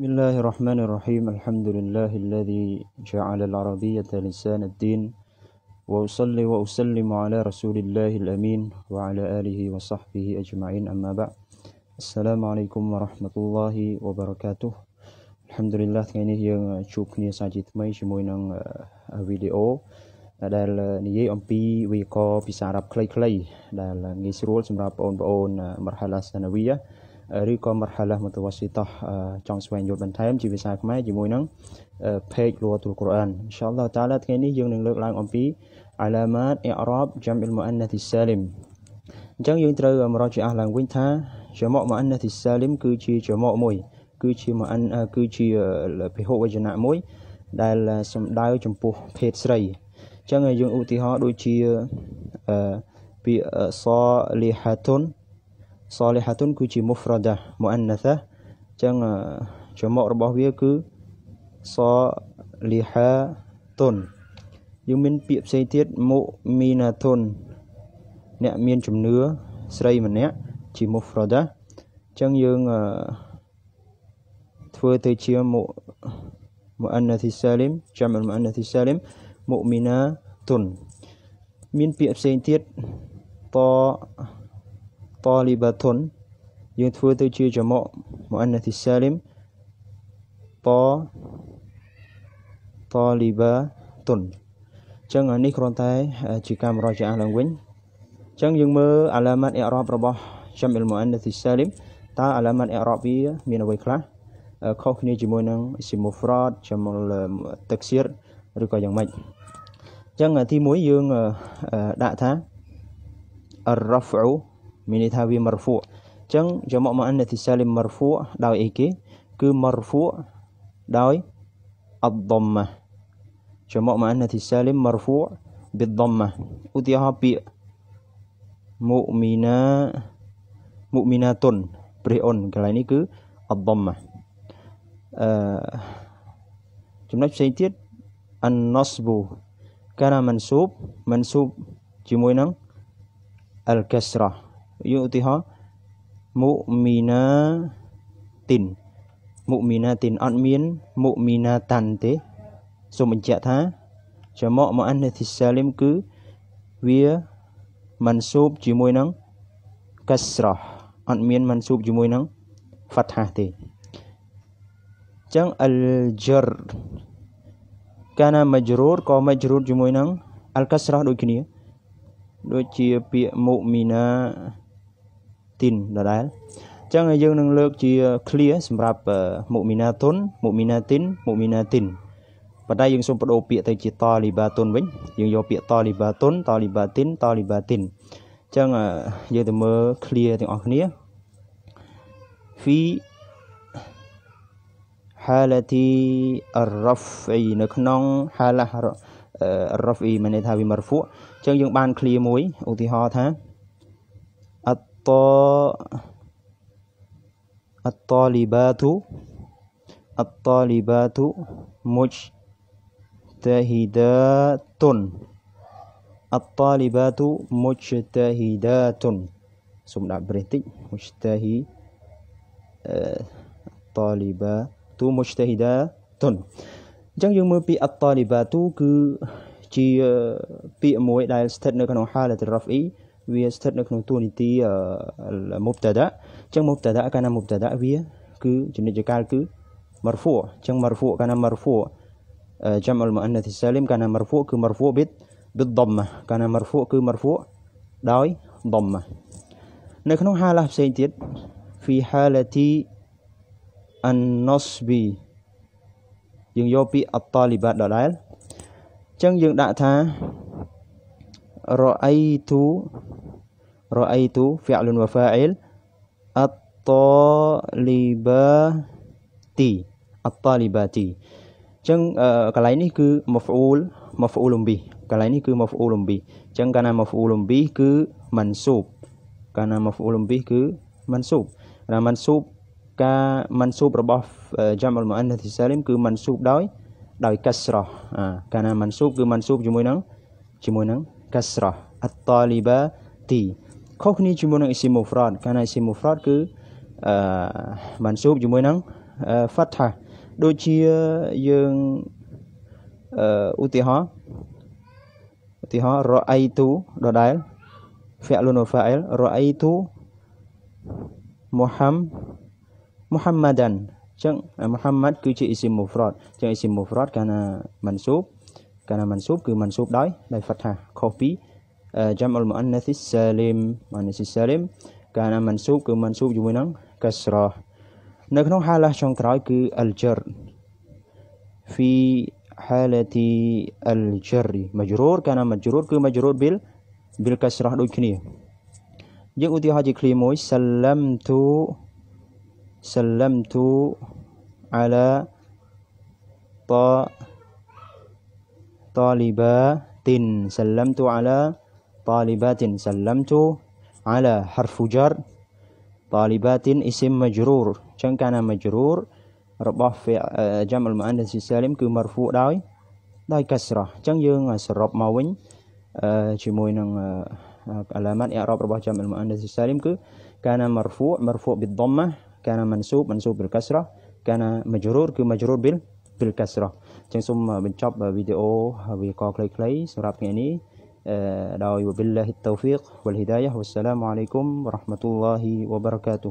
بسم الله الرحمن الرحيم الحمد لله الذي جعل العربية لسان الدين وأصلي وأسلم على رسول الله الأمين وعلى آله وصحبه أجمعين أما بعد السلام عليكم ورحمة الله وبركاته الحمد لله يعني آه، آه، سنوية ឬក៏ marhalah mutawassitah ចង់ស្វែងយល់បន្ថែមជាភាសាខ្មែរជាមួយនឹង page លួទុលកូរ៉ាន inshallah taala ថ្ងៃនេះយើងនឹងលើកឡើងអំពី alamat i'rab jam'il muannath salim អញ្ចឹងយើងត្រូវមករកជាអះឡើងវិញថា jamak muannath salim គឺជា jamak មួយ គឺជាមអានគឺជាពហុវចនៈមួយដែលសំដៅចំពោះភេទស្រីអញ្ចឹងយើងឧទាហរណ៍ដូចជាពាក្យសលីហាតុន solihatun គឺជា mufradah muannathah អញ្ចឹងជាមករបស់វាគឺ solihatun យើងមានពាក្យផ្សេងទៀត mu'minatun អ្នកមានជំនឿស្រីម្នាក់ជា mufradah អញ្ចឹងយើងធ្វើទៅជា muannath salim jam' al muannath salim mu'minatun មានពាក្យផ្សេងទៀតត polibaton យើងធ្វើទៅជាចំមុក muannath salim po polibaton អញ្ចឹងនេះគ្រាន់តែជាការរកចាស់ឡើងវិញអញ្ចឹងយើងមើលអាឡាម៉ាត់អ៊ីរ៉ាបរបស់ jamil muannath salim តើអាឡាម៉ាត់អ៊ីរ៉ាបវាមានអ្វីខ្លះខុសគ្នាជាមួយនឹង simufrad ជាមួយទឹកសៀតឬក៏យ៉ាងម៉េចអញ្ចឹងទី1យើងដាក់ថា الرفع មានន័យថាវា marfu អញ្ចឹងយមមកអនតិសាលី marfu ដោយអីគេគឺ marfu ដោយ الضمه យមមកអនតិសាលី marfu بالضمه ឧទាហរណ៍ពាក្យ mu'mina mu'minatun ព្រះអ៊ុនកន្លែងនេះគឺ الضمه អឺចំណុចផ្សេងទៀត an-nasbu កាលណា mansub mansub ជាមួយនឹង al-kasra យកឧទាហរណ៍មុមីណាទីនមុមីណាទីនអត់មាន មុមីណាតាន់ទេសូមបញ្ជាក់ថាចមក់មកអានធីសាលីមគឺវាមិនសូបជាមួយនឹងកសរអត់មានមិនសូបជាមួយនឹងហ្វាត់ហាទេចឹងអលជរកាណាមជ្រូរក៏មជ្រូរជាមួយនឹងអលកសរដូចគ្នា ដូចជាពាក្យមុមីណាទីនដដែលអញ្ចឹងយើង នឹងលើក ជា clear សម្រាប់មុមីណាទុនមុមីណាទីនមុមីណាទីនប៉ុន្តែយើងសូមបដូរពាក្យទៅជាតលីបាទុនវិញ យើងយកពាក្យតលីបាទុនតលីបាទីនតលីបាទីនអញ្ចឹងយើងទៅមើល clear ទាំងអស់គ្នា fi halati ar-raf'i នៅក្នុង halah ar-raf'i មានន័យថាវាមរហ្វូអញ្ចឹងយើងបាន clear មួយឧទាហរណ៍ថា at-ta at-talibatu at-talibatu mujtahidatun at-talibatu mujtahidatun sumda berhenti mujtahi uh, talibatu mujtahidatun Ở chẳng dùng mơ at-talibatu ke chỉ bị mỗi đại sẽ thật nơi khả năng hà là វាស្ថិតនៅក្នុងតួនាទីមុបតាដាអញ្ចឹងមុបតាដាកាលណាមុបតាដាវាគឺជំនិច្ចកាលគឺ marfu អញ្ចឹង marfu កាលណា marfu جمع المؤنث السالم កាលណា marfu គឺ marfu bit bit dhamma កាលណា marfu គឺ marfu ដោយ dhamma នៅក្នុង halah ផ្សេងទៀត fi halati an-nasbi យើងយកពាក្យ at-talibat ដដែលអញ្ចឹងយើងដាក់ថា رأيت رأيت فعل وفاعل الطالبات الطالبات ចឹងកន្លែងនេះគឺ مفعول مفعول به កន្លែងនេះគឺ مفعول به ចឹងកាលណា مفعول به គឺ منصوب កាលណា مفعول به គឺ منصوب ណា منصوب ការ منصوب របស់ جمع المؤنث السالم គឺ منصوب ដោយដោយកសរោះកាលណា منصوب គឺ منصوب ជាមួយនឹងជាមួយនឹង kasrah at-talibati ខុសគ្នាជាមួយនឹង isim mufrad កាលណា isim mufrad គឺអឺបានសូបជាមួយនឹង fatha ដូចជាយើងអឺឧទាហរណ៍ឧទាហរណ៍ ra'aitu ដដែល fi'lun wa fa'il ra'aitu muham muhammadan អញ្ចឹង muhammad គឺជា isim mufrad អញ្ចឹង isim mufrad កាលណាបានសូបកាលណាមិនសូបគឺមិនសូបដោយដោយហ្វាត់ហាខុសពី jam al muannath salim muannath salim កាលណាមិនសូបគឺមិនសូបជាមួយនឹងកាស្រនៅក្នុងហាឡាចុងក្រោយគឺ al jar fi halati al jar majrur កាលណា majrur គឺ majrur bil bil kasrah ដូចគ្នាយើងឧទាហរណ៍ជាឃ្លាមួយ sallamtu sallamtu ala ta talibatin sallamtu ala talibatin sallamtu ala harfujar jar talibatin isim majrur chan kana majrur rabah fi jamal eh, jam'ul muannats salim ku marfu dai kasra kasrah chan yeung uh, sarop ma wing eh, chmuoy nang uh, alamat i'rab rabah jam'ul muannats salim ke kana marfu marfu bid dhammah kana mansub mansub bil kasrah majrur ke majrur bil ពេលកាសរោះអញ្ចឹងសូមបញ្ចប់វីដេអូវាកខ្លីៗសម្រាប់ថ្ងៃនេះដោយវិលឡាហិតទូហ្វិកវលហ៊ីដាយ៉ាវស្សឡាមអាឡៃគុំរ៉ាហ្មាតុលឡាហ៊ីវបារកាតូ